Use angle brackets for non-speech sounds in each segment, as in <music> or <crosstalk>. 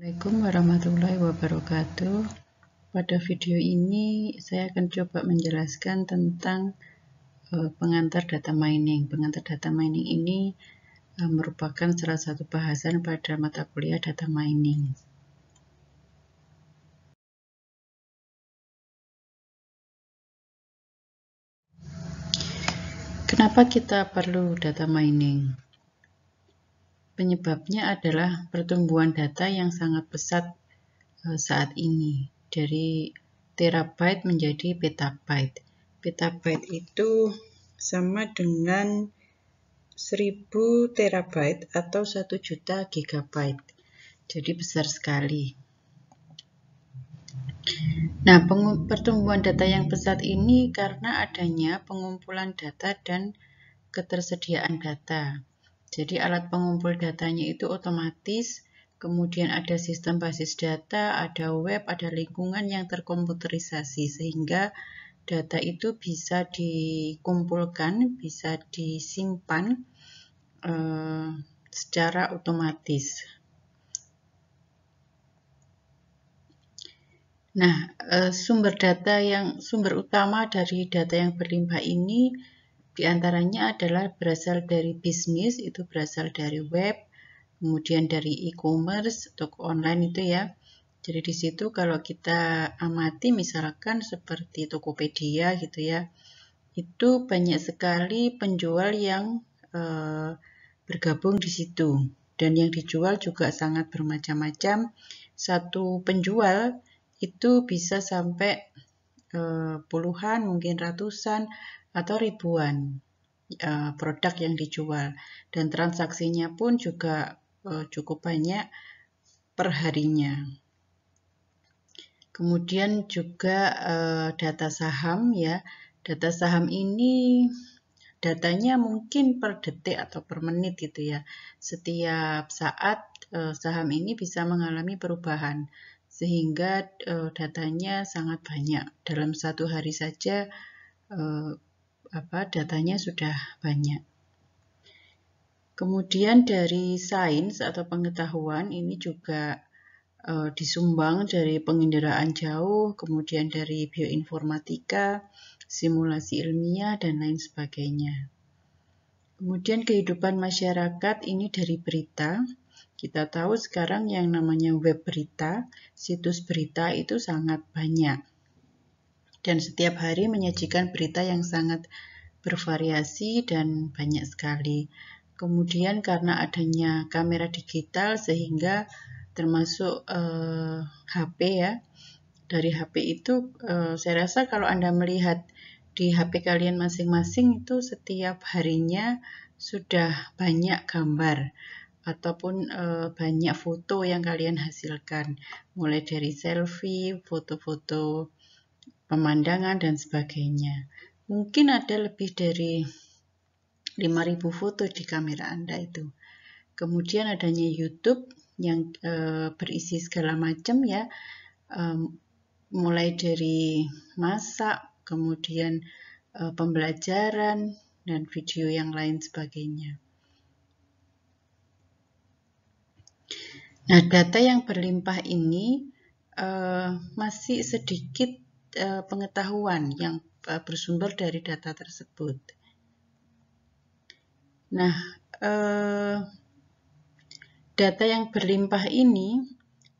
Assalamualaikum warahmatullahi wabarakatuh. Pada video ini saya akan coba menjelaskan tentang eh, pengantar data mining. Pengantar data mining ini eh, merupakan salah satu bahasan pada mata kuliah data mining. Kenapa kita perlu data mining? Penyebabnya adalah pertumbuhan data yang sangat pesat eh, saat ini dari terabyte menjadi petabyte. Petabyte itu sama dengan 1000 terabyte atau 1 juta gigabyte. Jadi besar sekali. Nah, pertumbuhan data yang pesat ini karena adanya pengumpulan data dan ketersediaan data. Jadi alat pengumpul datanya itu otomatis, kemudian ada sistem basis data, ada web, ada lingkungan yang terkomputerisasi sehingga data itu bisa dikumpulkan, bisa disimpan eh, secara otomatis. Nah, eh, sumber data yang sumber utama dari data yang berlimpah ini di antaranya adalah berasal dari bisnis, itu berasal dari web, kemudian dari e-commerce, toko online itu ya. Jadi di situ kalau kita amati misalkan seperti Tokopedia gitu ya, itu banyak sekali penjual yang e, bergabung di situ dan yang dijual juga sangat bermacam-macam. Satu penjual itu bisa sampai e, puluhan mungkin ratusan atau ribuan eh, produk yang dijual dan transaksinya pun juga eh, cukup banyak perharinya. Kemudian juga eh, data saham ya. Data saham ini datanya mungkin per detik atau per menit gitu ya. Setiap saat saham ini bisa mengalami perubahan sehingga datanya sangat banyak. Dalam satu hari saja apa datanya sudah banyak. Kemudian dari sains atau pengetahuan ini juga e, disumbang dari penginderaan jauh, kemudian dari bioinformatika, simulasi ilmiah dan lain sebagainya. Kemudian kehidupan masyarakat ini dari berita. Kita tahu sekarang yang namanya web berita, situs berita itu sangat banyak dan setiap hari menyajikan berita yang sangat bervariasi dan banyak sekali. Kemudian karena adanya kamera digital sehingga termasuk eh, HP ya. Dari HP itu eh, saya rasa kalau Anda melihat di HP kalian masing-masing itu setiap harinya sudah banyak gambar ataupun e, banyak foto yang kalian hasilkan mulai dari selfie, foto-foto pemandangan dan sebagainya. Mungkin ada lebih dari 5000 foto di kamera Anda itu. Kemudian adanya YouTube yang e, berisi segala macam ya. E, mulai dari masak, kemudian e, pembelajaran dan video yang lain sebagainya. Nah, data yang berlimpah ini e, masih sedikit Eh, pengetahuan hmm. yang eh, bersumber dari data tersebut. Nah, eh, data yang berlimpah ini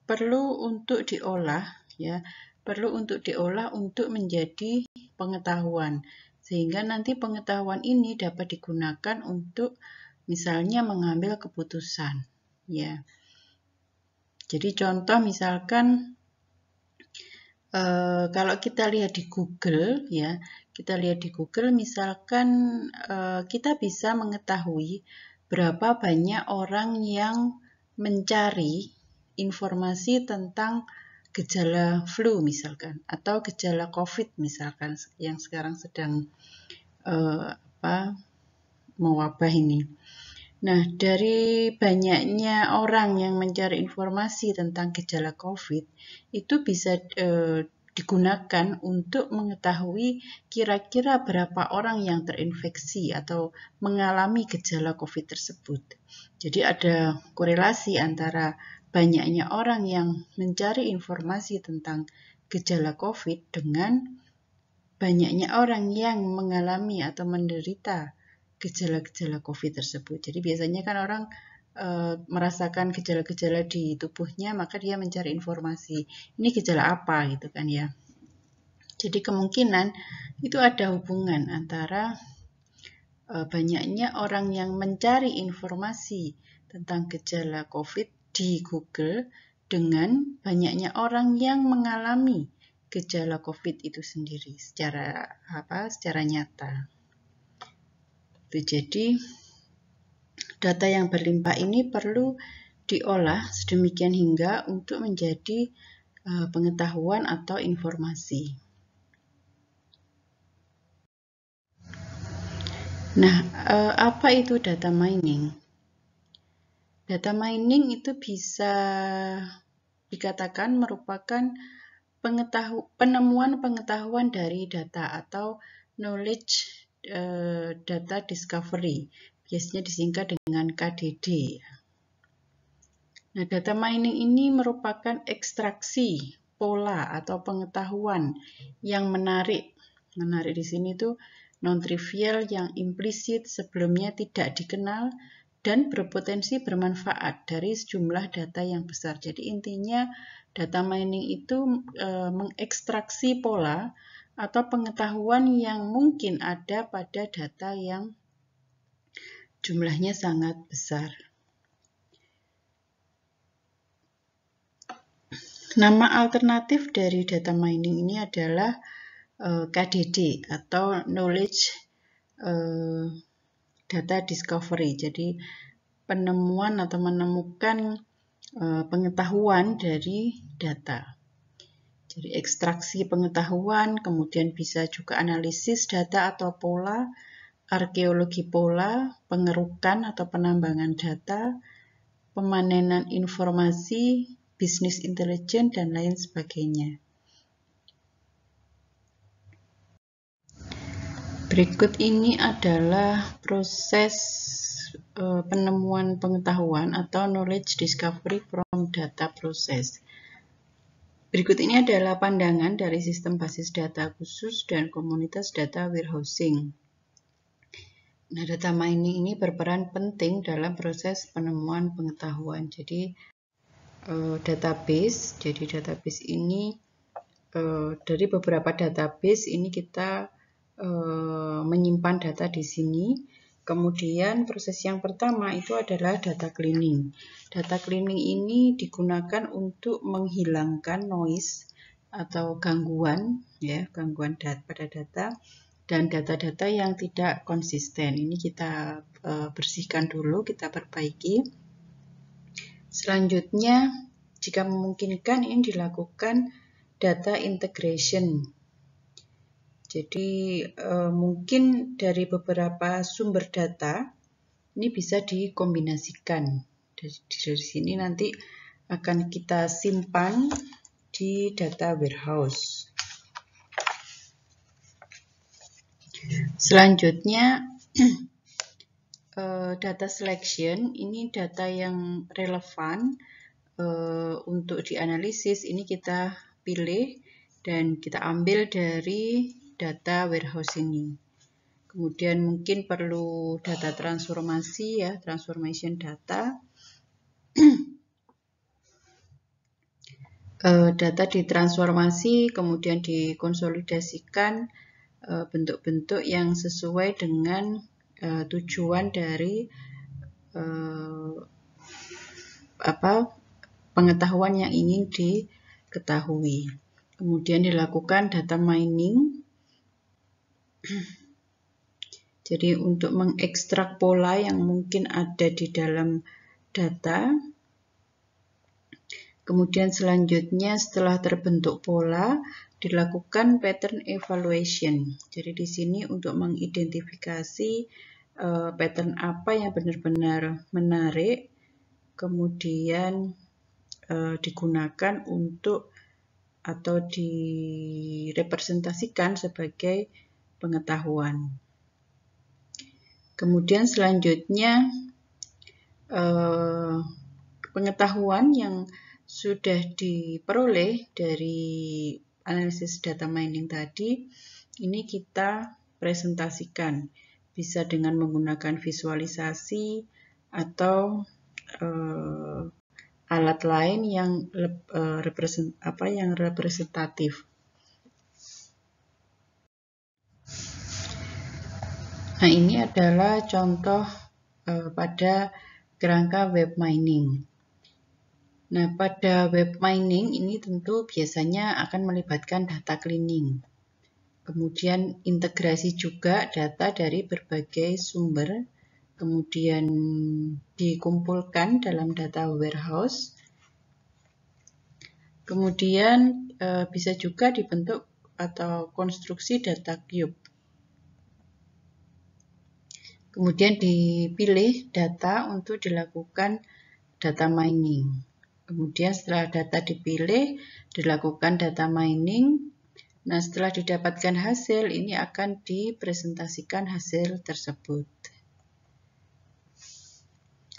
perlu untuk diolah, ya, perlu untuk diolah untuk menjadi pengetahuan, sehingga nanti pengetahuan ini dapat digunakan untuk misalnya mengambil keputusan, ya. Jadi contoh misalkan Eh, kalau kita lihat di Google ya, kita lihat di Google misalkan uh, kita bisa mengetahui berapa banyak orang yang mencari informasi tentang gejala flu misalkan atau gejala COVID misalkan yang sekarang sedang uh, apa mewabah ini. Nah, dari banyaknya orang yang mencari informasi tentang gejala COVID, itu bisa e, digunakan untuk mengetahui kira-kira berapa orang yang terinfeksi atau mengalami gejala COVID tersebut. Jadi, ada korelasi antara banyaknya orang yang mencari informasi tentang gejala COVID dengan banyaknya orang yang mengalami atau menderita gejala-gejala COVID tersebut. Jadi biasanya kan orang e, merasakan gejala-gejala di tubuhnya, maka dia mencari informasi. Ini gejala apa gitu kan ya. Jadi kemungkinan itu ada hubungan antara e, banyaknya orang yang mencari informasi tentang gejala COVID di Google dengan banyaknya orang yang mengalami gejala COVID itu sendiri secara apa secara nyata. Jadi data yang berlimpah ini perlu diolah sedemikian hingga untuk menjadi e, pengetahuan atau informasi. Nah, e, apa itu data mining? Data mining itu bisa dikatakan merupakan penemuan pengetahuan dari data atau knowledge Eh, data discovery, biasanya disingkat dengan KDD. Nah, data mining ini merupakan ekstraksi pola atau pengetahuan yang menarik. Menarik di sini itu non-trivial yang implisit sebelumnya tidak dikenal dan berpotensi bermanfaat dari sejumlah data yang besar. Jadi intinya data mining itu e, mengekstraksi pola atau pengetahuan yang mungkin ada pada data yang jumlahnya sangat besar. Nama alternatif dari data mining ini adalah eh, KDD atau Knowledge eh, Data Discovery. Jadi penemuan atau menemukan eh, pengetahuan dari data. Jadi ekstraksi pengetahuan, kemudian bisa juga analisis data atau pola, arkeologi pola, pengerukan atau penambangan data, pemanenan informasi, bisnis intelijen, dan lain sebagainya. Berikut ini adalah proses eh, penemuan pengetahuan atau knowledge discovery from data process. Berikut ini adalah pandangan dari sistem basis data khusus dan komunitas data warehousing. Nah, data mining ini berperan penting dalam proses penemuan pengetahuan. Jadi, eh, database, jadi database ini eh, dari beberapa database ini kita eh, menyimpan data di sini Kemudian proses yang pertama itu adalah data cleaning. Data cleaning ini digunakan untuk menghilangkan noise atau gangguan ya, gangguan data pada data dan data-data yang tidak konsisten. Ini kita e, bersihkan dulu, kita perbaiki. Selanjutnya, jika memungkinkan ini dilakukan data integration jadi eh, mungkin dari beberapa sumber data ini bisa dikombinasikan. Dari, dari sini nanti akan kita simpan di data warehouse. Selanjutnya <clears throat> eh, data selection ini data yang relevan eh, untuk dianalisis ini kita pilih dan kita ambil dari data warehouse ini. Kemudian mungkin perlu data transformasi ya, transformation data. <clears throat> Eh, data ditransformasi kemudian dikonsolidasikan eh, bentuk-bentuk yang sesuai dengan eh, tujuan dari apa pengetahuan yang ingin diketahui. Kemudian dilakukan data mining <clears throat> Jadi untuk mengekstrak pola yang mungkin ada di dalam data. Kemudian selanjutnya setelah terbentuk pola, dilakukan pattern evaluation. Jadi di sini untuk mengidentifikasi eh, pattern apa yang benar-benar menarik, kemudian eh, digunakan untuk atau direpresentasikan sebagai pengetahuan. Kemudian selanjutnya eh, pengetahuan yang sudah diperoleh dari analisis data mining tadi ini kita presentasikan bisa dengan menggunakan visualisasi atau eh, alat lain yang eh, represent, apa yang representatif. Nah, ini adalah contoh eh, pada kerangka web mining. Nah, pada web mining ini tentu biasanya akan melibatkan data cleaning. Kemudian integrasi juga data dari berbagai sumber, kemudian dikumpulkan dalam data warehouse. Kemudian eh, bisa juga dibentuk atau konstruksi data cube. Kemudian dipilih data untuk dilakukan data mining. Kemudian setelah data dipilih, dilakukan data mining. Nah, setelah didapatkan hasil, ini akan dipresentasikan hasil tersebut.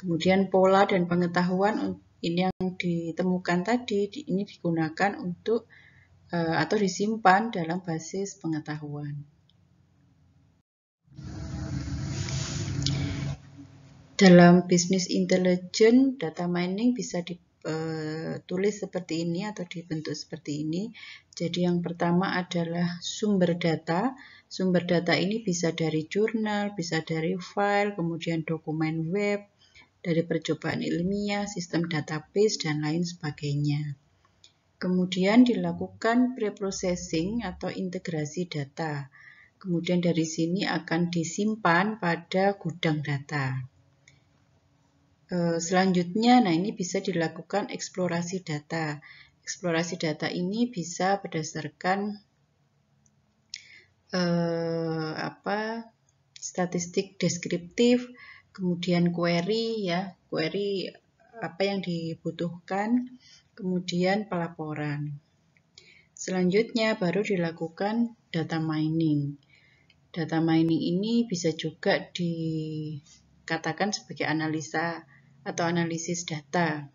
Kemudian pola dan pengetahuan ini yang ditemukan tadi, ini digunakan untuk eh, atau disimpan dalam basis pengetahuan. Dalam bisnis intelijen, data mining bisa ditulis eh, seperti ini atau dibentuk seperti ini. Jadi yang pertama adalah sumber data. Sumber data ini bisa dari jurnal, bisa dari file, kemudian dokumen web, dari percobaan ilmiah, sistem database, dan lain sebagainya. Kemudian dilakukan preprocessing atau integrasi data. Kemudian dari sini akan disimpan pada gudang data. Eh, selanjutnya, nah ini bisa dilakukan eksplorasi data. Eksplorasi data ini bisa berdasarkan eh, apa statistik deskriptif, kemudian query ya, query apa yang dibutuhkan, kemudian pelaporan. Selanjutnya baru dilakukan data mining. Data mining ini bisa juga dikatakan sebagai analisa atau analisis data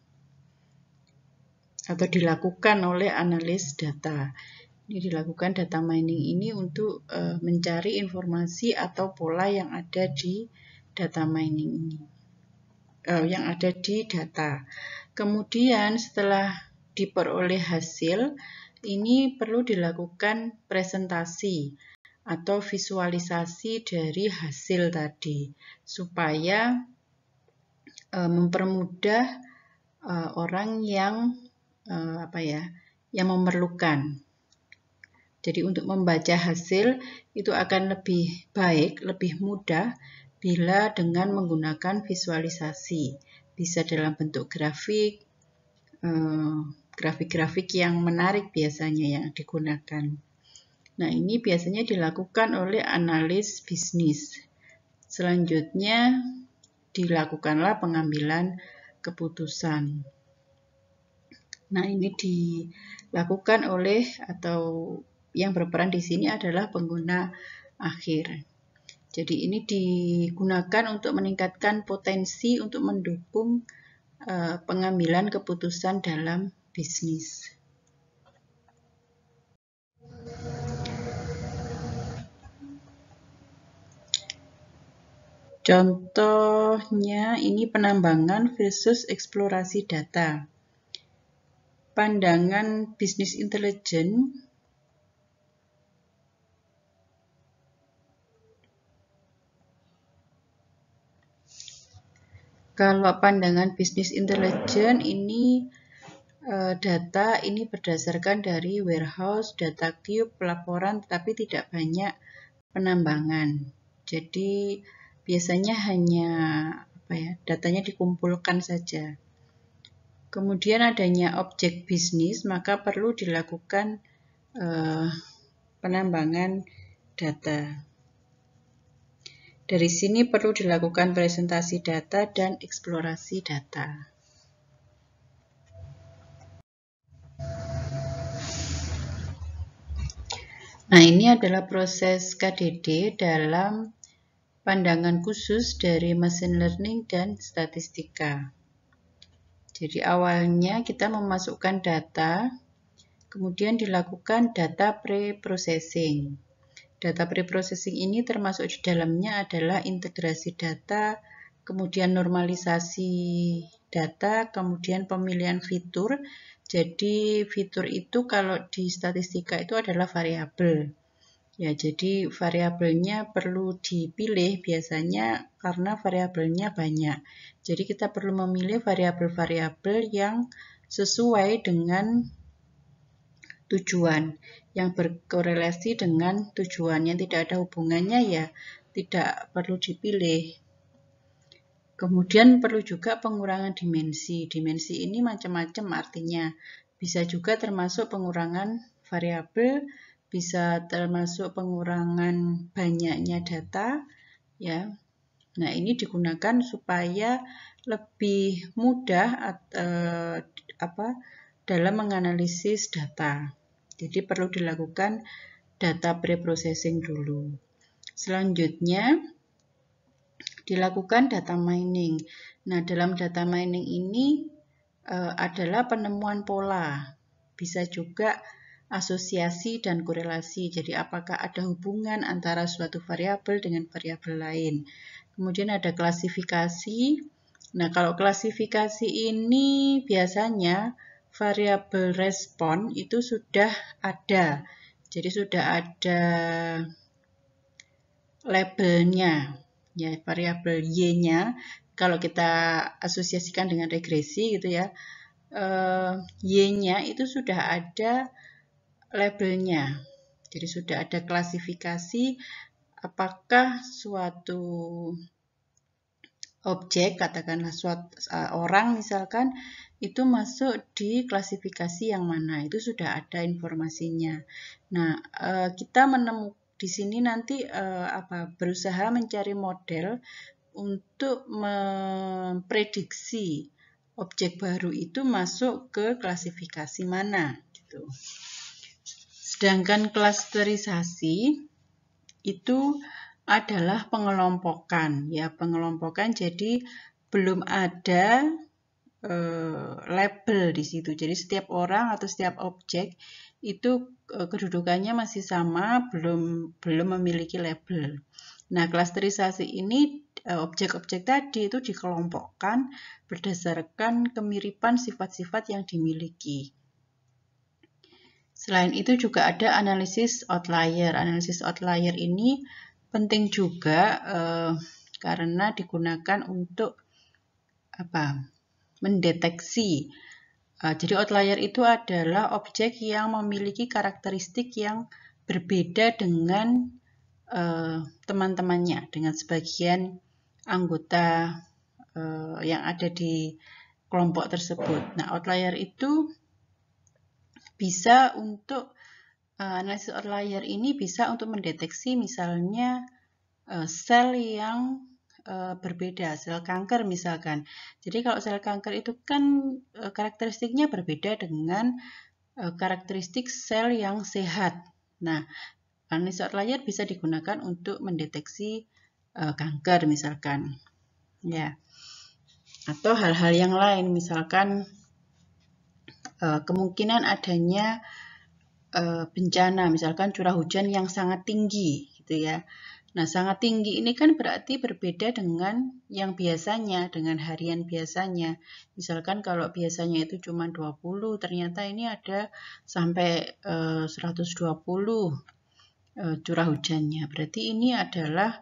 atau dilakukan oleh analis data. Ini dilakukan data mining ini untuk uh, mencari informasi atau pola yang ada di data mining ini, uh, yang ada di data. Kemudian setelah diperoleh hasil, ini perlu dilakukan presentasi atau visualisasi dari hasil tadi supaya E, mempermudah e, orang yang e, apa ya yang memerlukan. Jadi untuk membaca hasil itu akan lebih baik, lebih mudah bila dengan menggunakan visualisasi. Bisa dalam bentuk grafik, grafik-grafik yang menarik biasanya yang digunakan. Nah, ini biasanya dilakukan oleh analis bisnis. Selanjutnya, dilakukanlah pengambilan keputusan. Nah, ini dilakukan oleh atau yang berperan di sini adalah pengguna akhir. Jadi ini digunakan untuk meningkatkan potensi untuk mendukung eh, pengambilan keputusan dalam bisnis. Contohnya ini penambangan versus eksplorasi data. Pandangan bisnis intelijen Kalau pandangan bisnis intelijen ini eh, data ini berdasarkan dari warehouse, data cube, pelaporan, tapi tidak banyak penambangan. Jadi biasanya hanya apa ya, datanya dikumpulkan saja. Kemudian adanya objek bisnis, maka perlu dilakukan eh, penambangan data. Dari sini perlu dilakukan presentasi data dan eksplorasi data. Nah, ini adalah proses KDD dalam pandangan khusus dari machine learning dan statistika. Jadi awalnya kita memasukkan data, kemudian dilakukan data pre-processing. Data pre-processing ini termasuk di dalamnya adalah integrasi data, kemudian normalisasi data, kemudian pemilihan fitur. Jadi fitur itu kalau di statistika itu adalah variabel. Ya, jadi variabelnya perlu dipilih biasanya karena variabelnya banyak. Jadi kita perlu memilih variabel-variabel yang sesuai dengan tujuan, yang berkorelasi dengan tujuan yang tidak ada hubungannya ya tidak perlu dipilih. Kemudian perlu juga pengurangan dimensi. Dimensi ini macam-macam artinya. Bisa juga termasuk pengurangan variabel bisa termasuk pengurangan banyaknya data ya. Nah, ini digunakan supaya lebih mudah at, eh, apa dalam menganalisis data. Jadi perlu dilakukan data preprocessing dulu. Selanjutnya dilakukan data mining. Nah, dalam data mining ini eh, adalah penemuan pola. Bisa juga asosiasi dan korelasi. Jadi apakah ada hubungan antara suatu variabel dengan variabel lain. Kemudian ada klasifikasi. Nah, kalau klasifikasi ini biasanya variabel respon itu sudah ada. Jadi sudah ada labelnya, ya variabel y-nya. Kalau kita asosiasikan dengan regresi gitu ya, eh, y-nya itu sudah ada labelnya. Jadi sudah ada klasifikasi apakah suatu objek, katakanlah suatu e, orang misalkan, itu masuk di klasifikasi yang mana. Itu sudah ada informasinya. Nah, e, kita menemukan di sini nanti e, apa berusaha mencari model untuk memprediksi objek baru itu masuk ke klasifikasi mana gitu. Sedangkan klasterisasi itu adalah pengelompokan ya pengelompokan jadi belum ada e, label di situ jadi setiap orang atau setiap objek itu e, kedudukannya masih sama belum belum memiliki label nah klasterisasi ini eh, objek-objek tadi itu dikelompokkan berdasarkan kemiripan sifat-sifat yang dimiliki Selain itu juga ada analisis outlier. Analisis outlier ini penting juga eh, karena digunakan untuk apa? mendeteksi. Eh, jadi outlier itu adalah objek yang memiliki karakteristik yang berbeda dengan eh, teman-temannya, dengan sebagian anggota eh, yang ada di kelompok tersebut. Nah, outlier itu bisa untuk uh, analisis outlier ini bisa untuk mendeteksi misalnya uh, sel yang eh, berbeda, sel kanker misalkan. Jadi kalau sel kanker itu kan karakteristiknya berbeda dengan karakteristik sel yang sehat. Nah, analisis outlier bisa digunakan untuk mendeteksi kanker misalkan. Ya. Atau hal-hal yang lain misalkan Eh, kemungkinan adanya eh, bencana, misalkan curah hujan yang sangat tinggi, gitu ya. Nah, sangat tinggi ini kan berarti berbeda dengan yang biasanya, dengan harian biasanya. Misalkan kalau biasanya itu cuma 20, ternyata ini ada sampai 120 eh, curah hujannya. Berarti ini adalah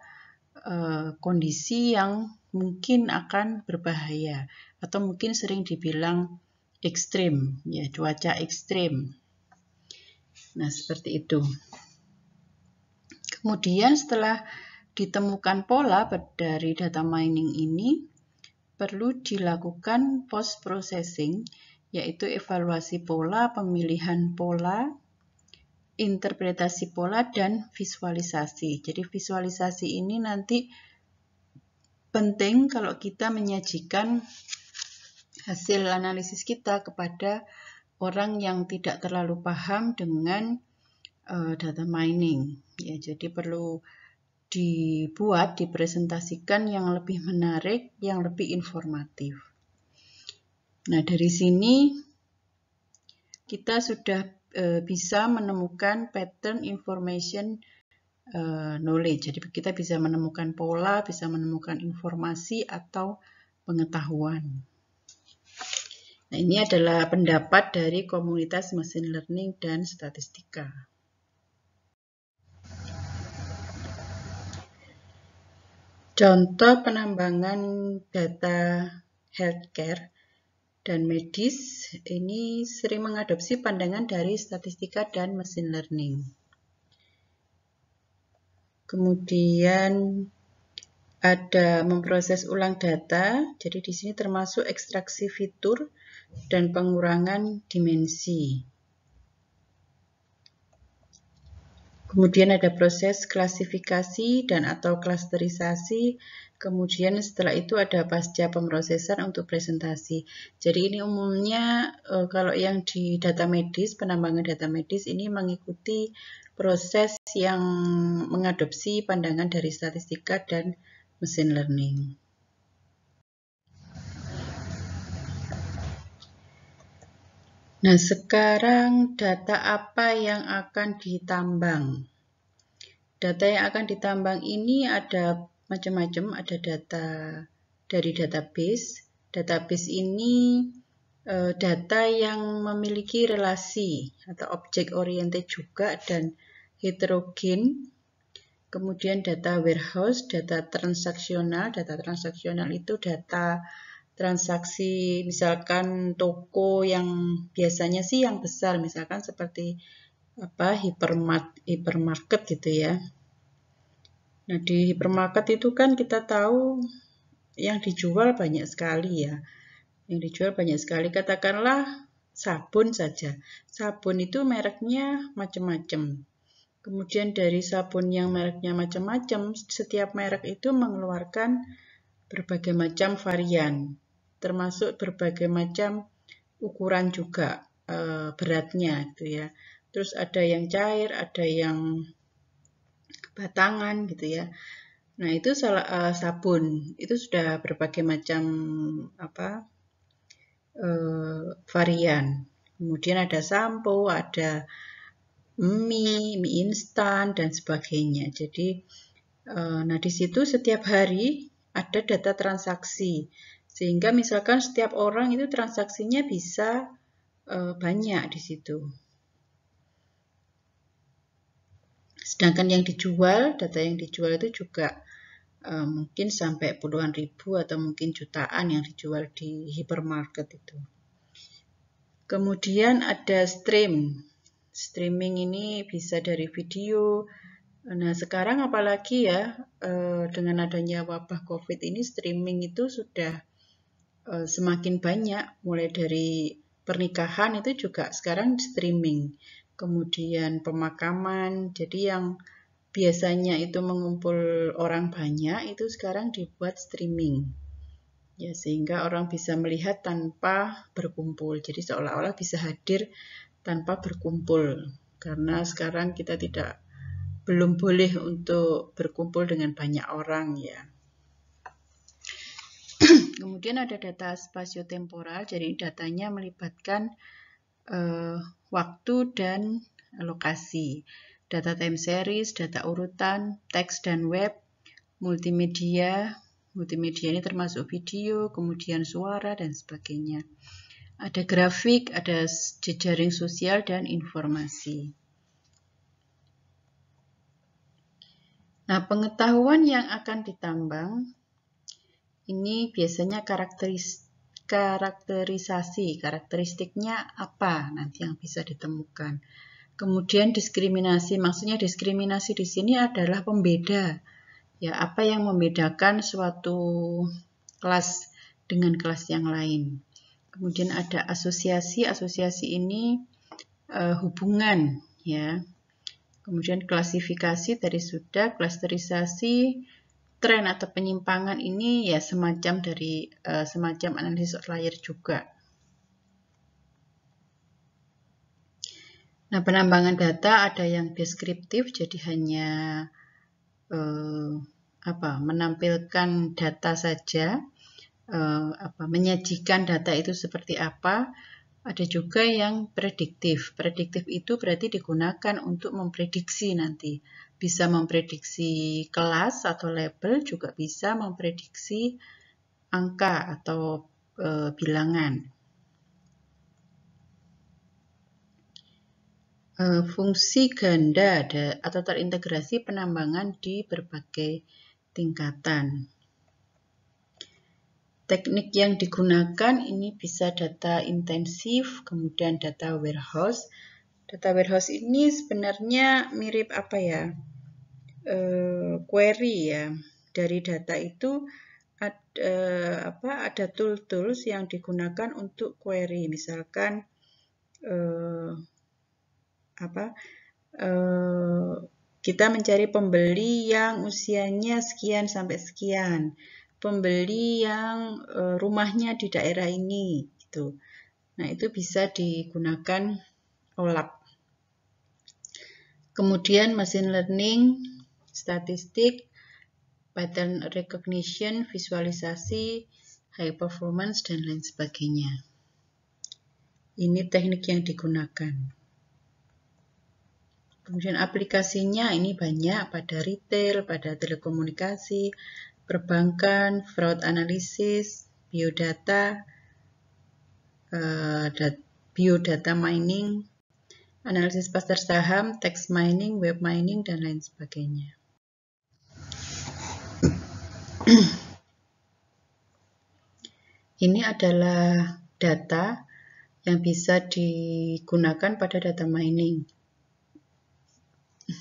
kondisi yang mungkin akan berbahaya atau mungkin sering dibilang ekstrim, ya cuaca ekstrim. Nah seperti itu. Kemudian setelah ditemukan pola dari data mining ini, perlu dilakukan post processing yaitu evaluasi pola, pemilihan pola, interpretasi pola, dan visualisasi. Jadi visualisasi ini nanti penting kalau kita menyajikan hasil analisis kita kepada orang yang tidak terlalu paham dengan uh, data mining. Ya, jadi perlu dibuat, dipresentasikan yang lebih menarik, yang lebih informatif. Nah, dari sini kita sudah uh, bisa menemukan pattern information uh, knowledge. Jadi kita bisa menemukan pola, bisa menemukan informasi atau pengetahuan. Nah, ini adalah pendapat dari komunitas mesin learning dan statistika. Contoh penambangan data healthcare dan medis ini sering mengadopsi pandangan dari statistika dan mesin learning. Kemudian ada memproses ulang data, jadi di sini termasuk ekstraksi fitur dan pengurangan dimensi. Kemudian ada proses klasifikasi dan atau klasterisasi. Kemudian setelah itu ada pasca pemrosesan untuk presentasi. Jadi ini umumnya e, kalau yang di data medis, penambangan data medis ini mengikuti proses yang mengadopsi pandangan dari statistika dan machine learning. Nah, sekarang data apa yang akan ditambang? Data yang akan ditambang ini ada macam-macam, ada data dari database. Database ini eh, data yang memiliki relasi atau objek oriented juga dan heterogen. Kemudian data warehouse, data transaksional. Data transaksional itu data transaksi misalkan toko yang biasanya sih yang besar misalkan seperti apa hipermat hipermarket gitu ya. Nah, di hipermarket itu kan kita tahu yang dijual banyak sekali ya. Yang dijual banyak sekali katakanlah sabun saja. Sabun itu mereknya macam-macam. Kemudian dari sabun yang mereknya macam-macam, setiap merek itu mengeluarkan berbagai macam varian termasuk berbagai macam ukuran juga e, beratnya gitu ya. Terus ada yang cair, ada yang batangan gitu ya. Nah, itu salah, e, sabun. Itu sudah berbagai macam apa? e, varian. Kemudian ada sampo, ada mie, mie instan dan sebagainya. Jadi e, nah di situ setiap hari ada data transaksi. Sehingga misalkan setiap orang itu transaksinya bisa eh, banyak di situ. Sedangkan yang dijual, data yang dijual itu juga eh, mungkin sampai puluhan ribu atau mungkin jutaan yang dijual di hypermarket itu. Kemudian ada stream. Streaming ini bisa dari video. Nah, sekarang apalagi ya eh, dengan adanya wabah COVID ini streaming itu sudah Eh, semakin banyak mulai dari pernikahan itu juga sekarang streaming kemudian pemakaman jadi yang biasanya itu mengumpul orang banyak itu sekarang dibuat streaming ya sehingga orang bisa melihat tanpa berkumpul jadi seolah-olah bisa hadir tanpa berkumpul karena sekarang kita tidak belum boleh untuk berkumpul dengan banyak orang ya Kemudian ada data spasiotemporal, jadi datanya melibatkan uh, waktu dan lokasi. Data time series, data urutan, teks dan web, multimedia, multimedia ini termasuk video, kemudian suara, dan sebagainya. Ada grafik, ada jejaring sosial, dan informasi. Nah, pengetahuan yang akan ditambang ini biasanya karakteris, karakterisasi, karakteristiknya apa nanti yang bisa ditemukan. Kemudian diskriminasi, maksudnya diskriminasi di sini adalah pembeda. Ya, apa yang membedakan suatu kelas dengan kelas yang lain. Kemudian ada asosiasi, asosiasi ini eh, hubungan ya. Kemudian klasifikasi tadi sudah, klasterisasi tren atau penyimpangan ini ya semacam dari uh, semacam analisis outlier juga. Nah, penambangan data ada yang deskriptif, jadi hanya uh, apa menampilkan data saja, Uh, apa menyajikan data itu seperti apa. Ada juga yang prediktif. Prediktif itu berarti digunakan untuk memprediksi nanti bisa memprediksi kelas atau label, juga bisa memprediksi angka atau e, bilangan. E, fungsi ganda ada, atau terintegrasi penambangan di berbagai tingkatan. Teknik yang digunakan ini bisa data intensif, kemudian data warehouse. Data warehouse ini sebenarnya mirip apa ya? uh, query ya dari data itu ada uh, eh, apa, ada tool-tools yang digunakan untuk query misalkan uh, apa uh, kita mencari pembeli yang usianya sekian sampai sekian pembeli yang uh, rumahnya di daerah ini gitu nah itu bisa digunakan OLAP kemudian machine learning statistik, pattern recognition, visualisasi, high performance, dan lain sebagainya. Ini teknik yang digunakan. Kemudian aplikasinya ini banyak pada retail, pada telekomunikasi, perbankan, fraud analysis, biodata, eh, biodata mining, analisis pasar saham, text mining, web mining, dan lain sebagainya. <clears throat> Ini adalah data yang bisa digunakan pada data mining. <clears throat>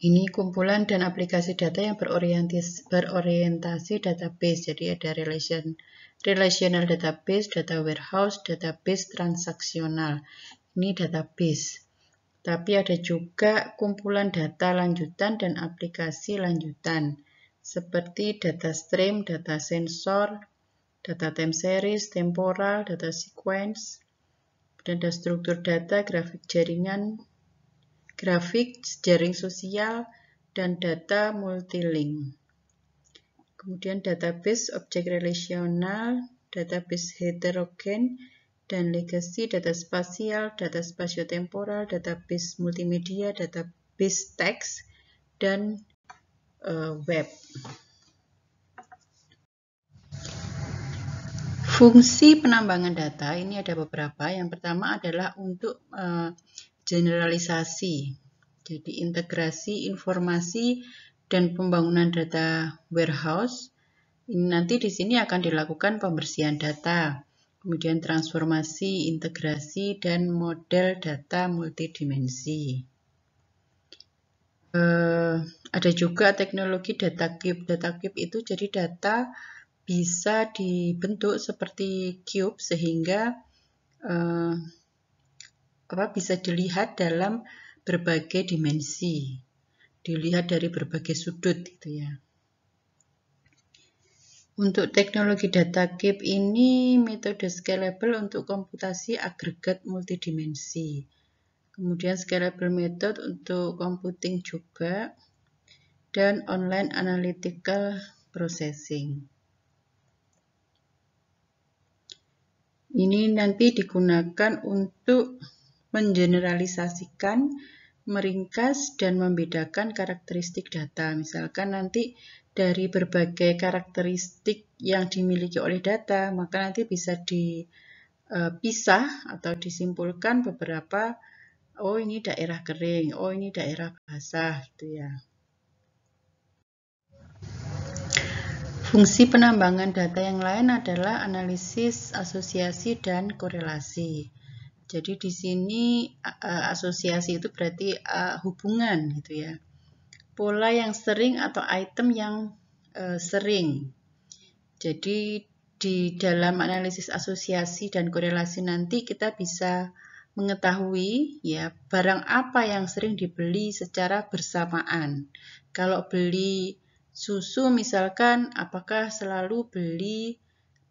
Ini kumpulan dan aplikasi data yang berorientasi, database, jadi ada relation, relational database, data warehouse, database transaksional. Ini database. Tapi ada juga kumpulan data lanjutan dan aplikasi lanjutan seperti data stream, data sensor, data time series, temporal, data sequence, dan ada struktur data, grafik jaringan, grafik jaring sosial, dan data multilink. Kemudian database objek relasional, database heterogen, dan legacy, data spasial, data spasiotemporal, database multimedia, database teks, dan Eh, web. Fungsi penambangan data ini ada beberapa. Yang pertama adalah untuk eh, generalisasi, jadi integrasi informasi dan pembangunan data warehouse. Ini nanti di sini akan dilakukan pembersihan data, kemudian transformasi, integrasi, dan model data multidimensi. Eh, ada juga teknologi data cube. Data cube itu jadi data bisa dibentuk seperti cube sehingga uh, apa bisa dilihat dalam berbagai dimensi, dilihat dari berbagai sudut gitu ya. Untuk teknologi data cube ini metode scalable untuk komputasi agregat multidimensi kemudian scalable method untuk computing juga, dan online analytical processing. Ini nanti digunakan untuk mengeneralisasikan, meringkas, dan membedakan karakteristik data. Misalkan nanti dari berbagai karakteristik yang dimiliki oleh data, maka nanti bisa dipisah eh, atau disimpulkan beberapa Oh ini daerah kering, oh ini daerah basah gitu ya. Fungsi penambangan data yang lain adalah analisis asosiasi dan korelasi. Jadi di sini asosiasi itu berarti hubungan gitu ya. Pola yang sering atau item yang e, sering. Jadi di dalam analisis asosiasi dan korelasi nanti kita bisa mengetahui ya barang apa yang sering dibeli secara bersamaan. Kalau beli susu misalkan apakah selalu beli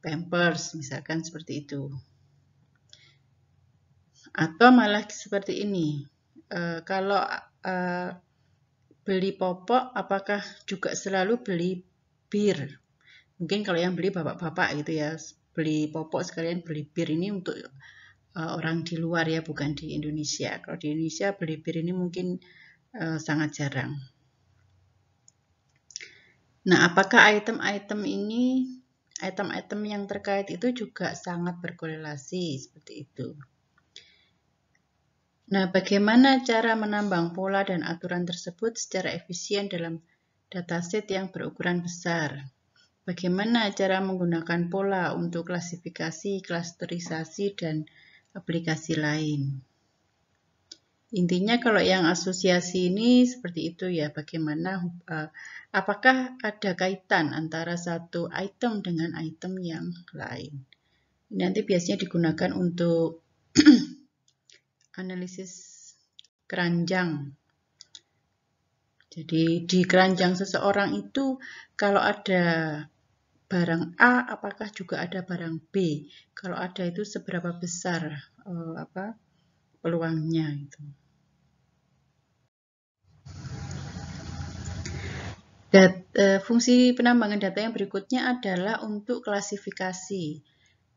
pampers misalkan seperti itu. Atau malah seperti ini. E, kalau e, beli popok apakah juga selalu beli bir? Mungkin kalau yang beli bapak-bapak gitu ya, beli popok sekalian beli bir ini untuk Eh, orang di luar ya, bukan di Indonesia. Kalau di Indonesia beli bir ini mungkin uh, sangat jarang. Nah, apakah item-item ini, item-item yang terkait itu juga sangat berkorelasi seperti itu? Nah, bagaimana cara menambang pola dan aturan tersebut secara efisien dalam dataset yang berukuran besar? Bagaimana cara menggunakan pola untuk klasifikasi, klasterisasi, dan aplikasi lain. Intinya kalau yang asosiasi ini seperti itu ya, bagaimana eh, apakah ada kaitan antara satu item dengan item yang lain. Nanti biasanya digunakan untuk <clears throat> analisis keranjang. Jadi di keranjang seseorang itu kalau ada barang A apakah juga ada barang B? Kalau ada itu seberapa besar uh, apa peluangnya itu. Dat, uh, fungsi penambangan data yang berikutnya adalah untuk klasifikasi.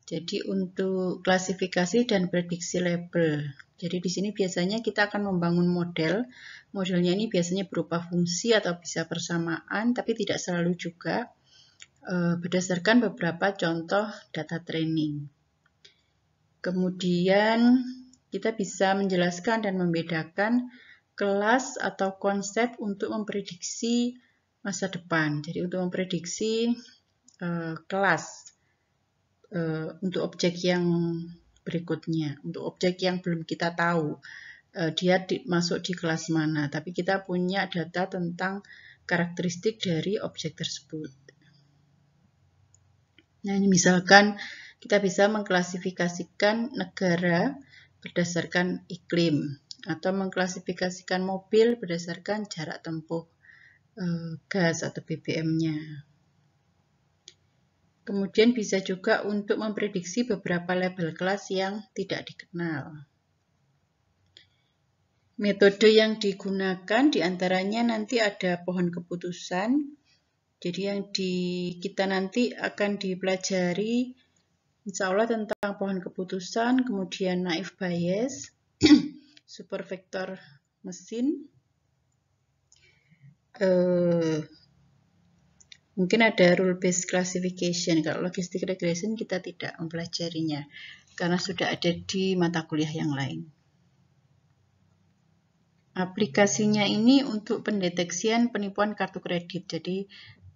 Jadi untuk klasifikasi dan prediksi label. Jadi di sini biasanya kita akan membangun model. Modelnya ini biasanya berupa fungsi atau bisa persamaan, tapi tidak selalu juga. Eh, berdasarkan beberapa contoh data training. Kemudian kita bisa menjelaskan dan membedakan kelas atau konsep untuk memprediksi masa depan. Jadi untuk memprediksi uh, kelas uh, untuk objek yang berikutnya, untuk objek yang belum kita tahu uh, dia di, masuk di kelas mana, tapi kita punya data tentang karakteristik dari objek tersebut. Nah, misalkan kita bisa mengklasifikasikan negara berdasarkan iklim atau mengklasifikasikan mobil berdasarkan jarak tempuh eh, gas atau BBM-nya. Kemudian bisa juga untuk memprediksi beberapa label kelas yang tidak dikenal. Metode yang digunakan diantaranya nanti ada pohon keputusan, jadi yang di kita nanti akan dipelajari insya Allah tentang pohon keputusan, kemudian naif bias, <clears throat> vektor mesin, Uh, mungkin ada rule based classification. Kalau logistik regression kita tidak mempelajarinya karena sudah ada di mata kuliah yang lain. Aplikasinya ini untuk pendeteksian penipuan kartu kredit. Jadi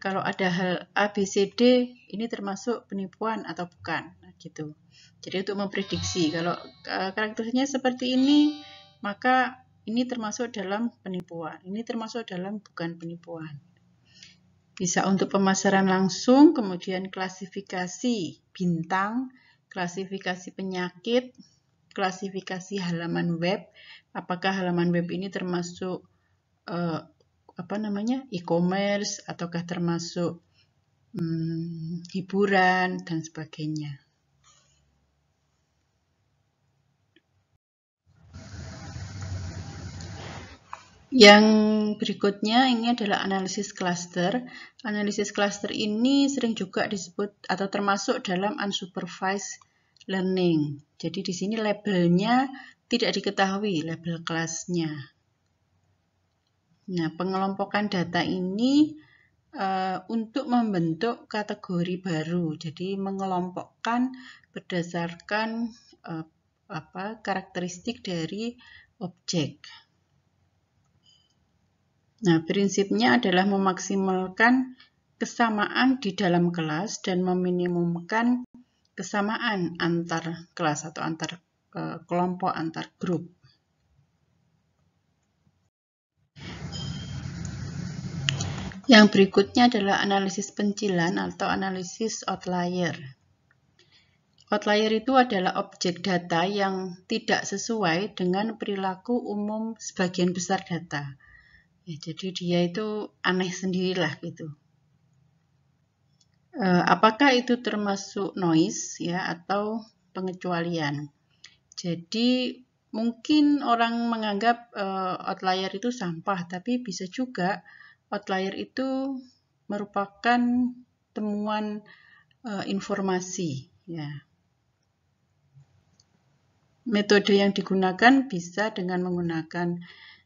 kalau ada hal A, B, C, D, ini termasuk penipuan atau bukan. Nah, gitu. Jadi untuk memprediksi kalau e, karakternya seperti ini, maka ini termasuk dalam penipuan. Ini termasuk dalam bukan penipuan. Bisa untuk pemasaran langsung, kemudian klasifikasi bintang, klasifikasi penyakit, klasifikasi halaman web. Apakah halaman web ini termasuk e, apa namanya e-commerce ataukah termasuk hmm, hiburan dan sebagainya. Yang berikutnya ini adalah analisis cluster. Analisis cluster ini sering juga disebut atau termasuk dalam unsupervised learning. Jadi di sini labelnya tidak diketahui label kelasnya. Nah, pengelompokan data ini uh, untuk membentuk kategori baru. Jadi mengelompokkan berdasarkan uh, apa karakteristik dari objek. Nah, prinsipnya adalah memaksimalkan kesamaan di dalam kelas dan meminimumkan kesamaan antar kelas atau antar uh, kelompok antar grup. Yang berikutnya adalah analisis pencilan atau analisis outlier. Outlier itu adalah objek data yang tidak sesuai dengan perilaku umum sebagian besar data. Ya, jadi dia itu aneh sendirilah gitu. E, apakah itu termasuk noise ya atau pengecualian? Jadi mungkin orang menganggap e, outlier itu sampah, tapi bisa juga Outlier itu merupakan temuan uh, informasi ya. Metode yang digunakan bisa dengan menggunakan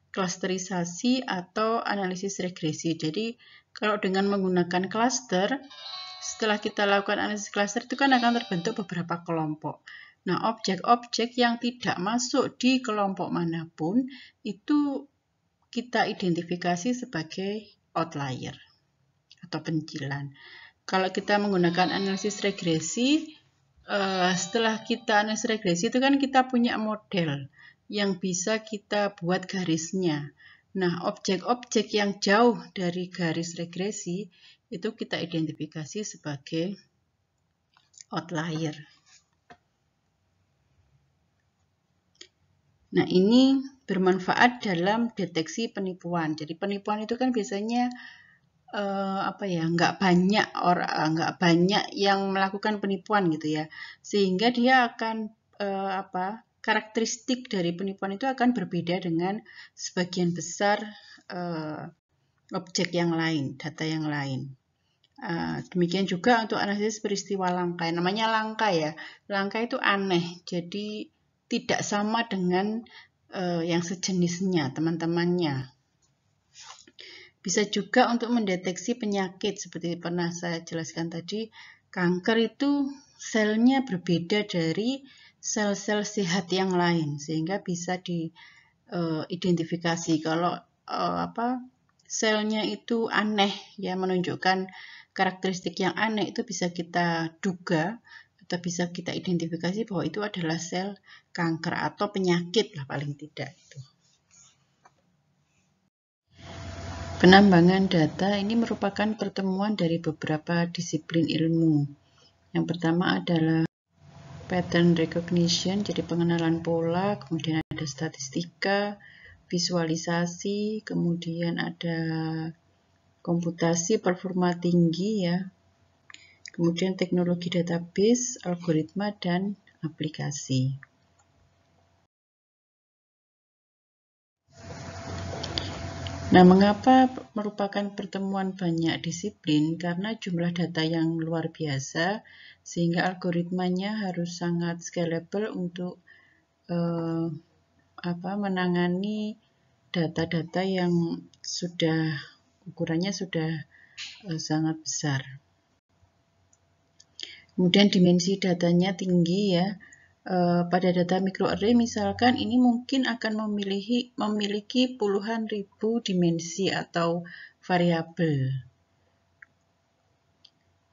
klasterisasi atau analisis regresi. Jadi, kalau dengan menggunakan klaster, setelah kita lakukan analisis klaster itu kan akan terbentuk beberapa kelompok. Nah, objek-objek yang tidak masuk di kelompok manapun itu kita identifikasi sebagai outlier atau pencilan. Kalau kita menggunakan analisis regresi, eh, setelah kita analisis regresi itu kan kita punya model yang bisa kita buat garisnya. Nah, objek-objek yang jauh dari garis regresi itu kita identifikasi sebagai outlier. Nah, ini bermanfaat dalam deteksi penipuan. Jadi penipuan itu kan biasanya eh, apa ya? nggak banyak orang eh, nggak banyak yang melakukan penipuan gitu ya. Sehingga dia akan eh, apa? karakteristik dari penipuan itu akan berbeda dengan sebagian besar eh, objek yang lain, data yang lain. Uh, demikian juga untuk analisis peristiwa langka. Namanya langka ya. Langka itu aneh. Jadi tidak sama dengan uh, yang sejenisnya, teman-temannya. Bisa juga untuk mendeteksi penyakit, seperti pernah saya jelaskan tadi, kanker itu selnya berbeda dari sel-sel sehat yang lain, sehingga bisa diidentifikasi. Eh, uh, Kalau uh, apa selnya itu aneh, ya menunjukkan karakteristik yang aneh itu bisa kita duga kita bisa kita identifikasi bahwa itu adalah sel kanker atau penyakit lah paling tidak itu. Penambangan data ini merupakan pertemuan dari beberapa disiplin ilmu. Yang pertama adalah pattern recognition, jadi pengenalan pola, kemudian ada statistika, visualisasi, kemudian ada komputasi performa tinggi ya, kemudian teknologi database, algoritma, dan aplikasi. Nah, mengapa merupakan pertemuan banyak disiplin? Karena jumlah data yang luar biasa, sehingga algoritmanya harus sangat scalable untuk eh, apa menangani data-data yang sudah ukurannya sudah eh, sangat besar. Kemudian dimensi datanya tinggi ya. Eh, pada data microarray misalkan ini mungkin akan memiliki, memiliki puluhan ribu dimensi atau variabel.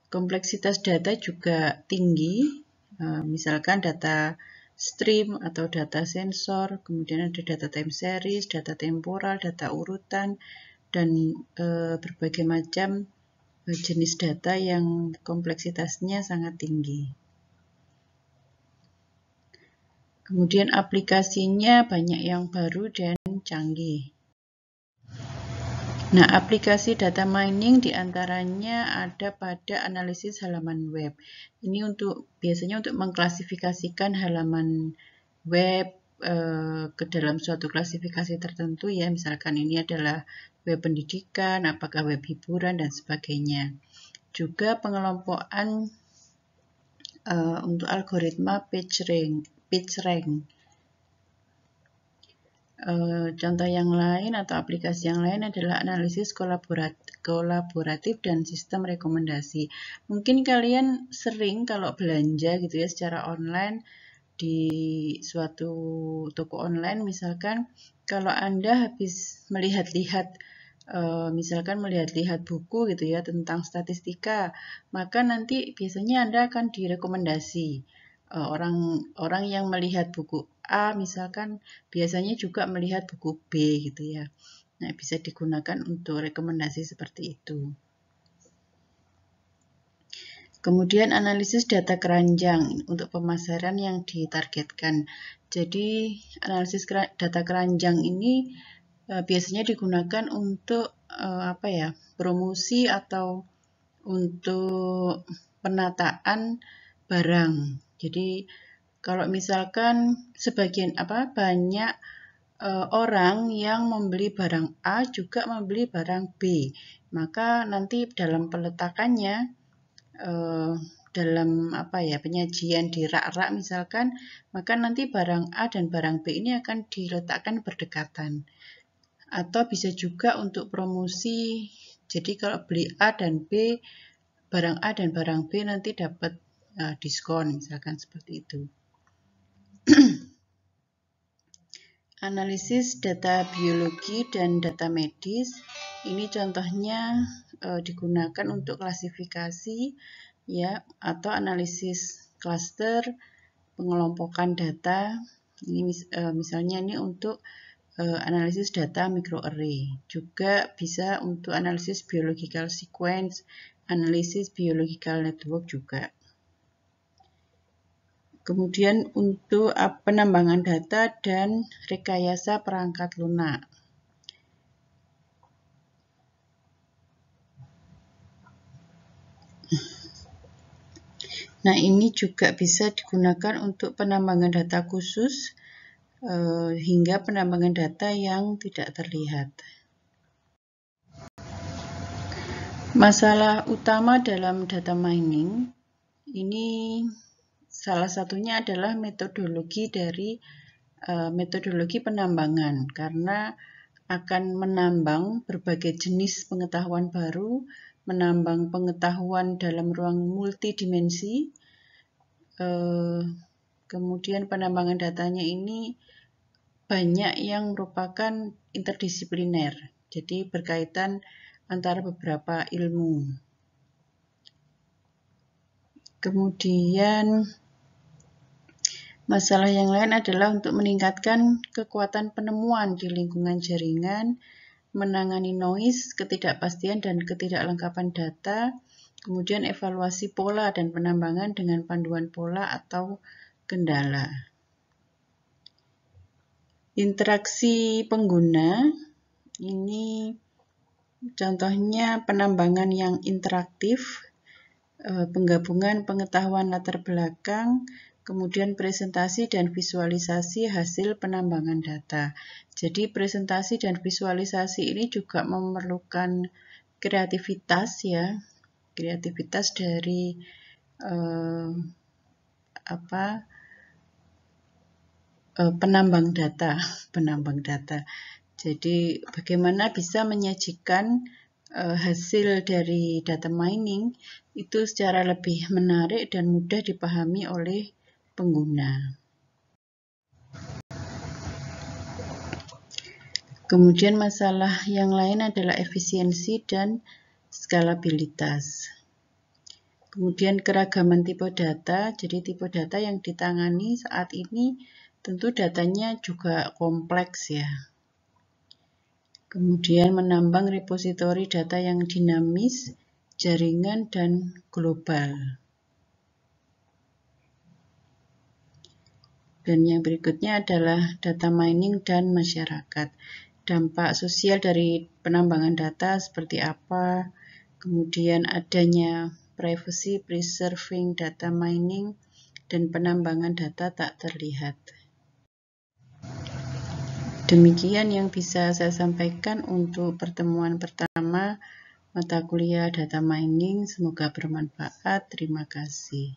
Kompleksitas data juga tinggi. Eh, misalkan data stream atau data sensor, kemudian ada data time series, data temporal, data urutan, dan eh, berbagai macam jenis data yang kompleksitasnya sangat tinggi. Kemudian aplikasinya banyak yang baru dan canggih. Nah, aplikasi data mining diantaranya ada pada analisis halaman web. Ini untuk biasanya untuk mengklasifikasikan halaman web eh, ke dalam suatu klasifikasi tertentu ya. Misalkan ini adalah web pendidikan, apakah web hiburan, dan sebagainya. Juga pengelompokan uh, untuk algoritma page rank. Page rank. Uh, contoh yang lain atau aplikasi yang lain adalah analisis kolaborat kolaboratif dan sistem rekomendasi. Mungkin kalian sering kalau belanja gitu ya secara online di suatu toko online misalkan kalau Anda habis melihat-lihat Eh, misalkan melihat-lihat buku gitu ya tentang statistika, maka nanti biasanya Anda akan direkomendasi eh, orang orang yang melihat buku A misalkan biasanya juga melihat buku B gitu ya. Nah, bisa digunakan untuk rekomendasi seperti itu. Kemudian analisis data keranjang untuk pemasaran yang ditargetkan. Jadi, analisis data keranjang ini Eh, biasanya digunakan untuk eh, apa ya promosi atau untuk penataan barang. Jadi kalau misalkan sebagian apa banyak e, orang yang membeli barang A juga membeli barang B, maka nanti dalam peletakannya e, dalam apa ya penyajian di rak-rak misalkan, maka nanti barang A dan barang B ini akan diletakkan berdekatan atau bisa juga untuk promosi. Jadi kalau beli A dan B, barang A dan barang B nanti dapat uh, diskon, misalkan seperti itu. <clears throat> Analisis data biologi dan data medis. Ini contohnya uh, digunakan untuk klasifikasi ya atau analisis kluster pengelompokan data. Ini mis e, misalnya ini untuk Eh, analisis data microarray. Juga bisa untuk analisis biological sequence, analisis biological network juga. Kemudian untuk eh, penambangan data dan rekayasa perangkat lunak. Nah, ini juga bisa digunakan untuk penambangan data khusus Eh, hingga penambangan data yang tidak terlihat. Masalah utama dalam data mining ini salah satunya adalah metodologi dari uh, metodologi penambangan karena akan menambang berbagai jenis pengetahuan baru, menambang pengetahuan dalam ruang multidimensi. Uh, kemudian penambangan datanya ini banyak yang merupakan interdisipliner, jadi berkaitan antara beberapa ilmu. Kemudian masalah yang lain adalah untuk meningkatkan kekuatan penemuan di lingkungan jaringan, menangani noise, ketidakpastian dan ketidaklengkapan data, kemudian evaluasi pola dan penambangan dengan panduan pola atau kendala. Interaksi pengguna ini contohnya penambangan yang interaktif, eh, penggabungan pengetahuan latar belakang, kemudian presentasi dan visualisasi hasil penambangan data. Jadi presentasi dan visualisasi ini juga memerlukan kreativitas ya, kreativitas dari eh, apa Eh, penambang data, penambang data. Jadi bagaimana bisa menyajikan eh, hasil dari data mining itu secara lebih menarik dan mudah dipahami oleh pengguna. Kemudian masalah yang lain adalah efisiensi dan skalabilitas. Kemudian keragaman tipe data, jadi tipe data yang ditangani saat ini Tentu datanya juga kompleks ya. Kemudian menambang repositori data yang dinamis, jaringan, dan global. Dan yang berikutnya adalah data mining dan masyarakat. Dampak sosial dari penambangan data seperti apa, kemudian adanya privacy preserving data mining dan penambangan data tak terlihat. Demikian yang bisa saya sampaikan untuk pertemuan pertama mata kuliah data mining. Semoga bermanfaat. Terima kasih.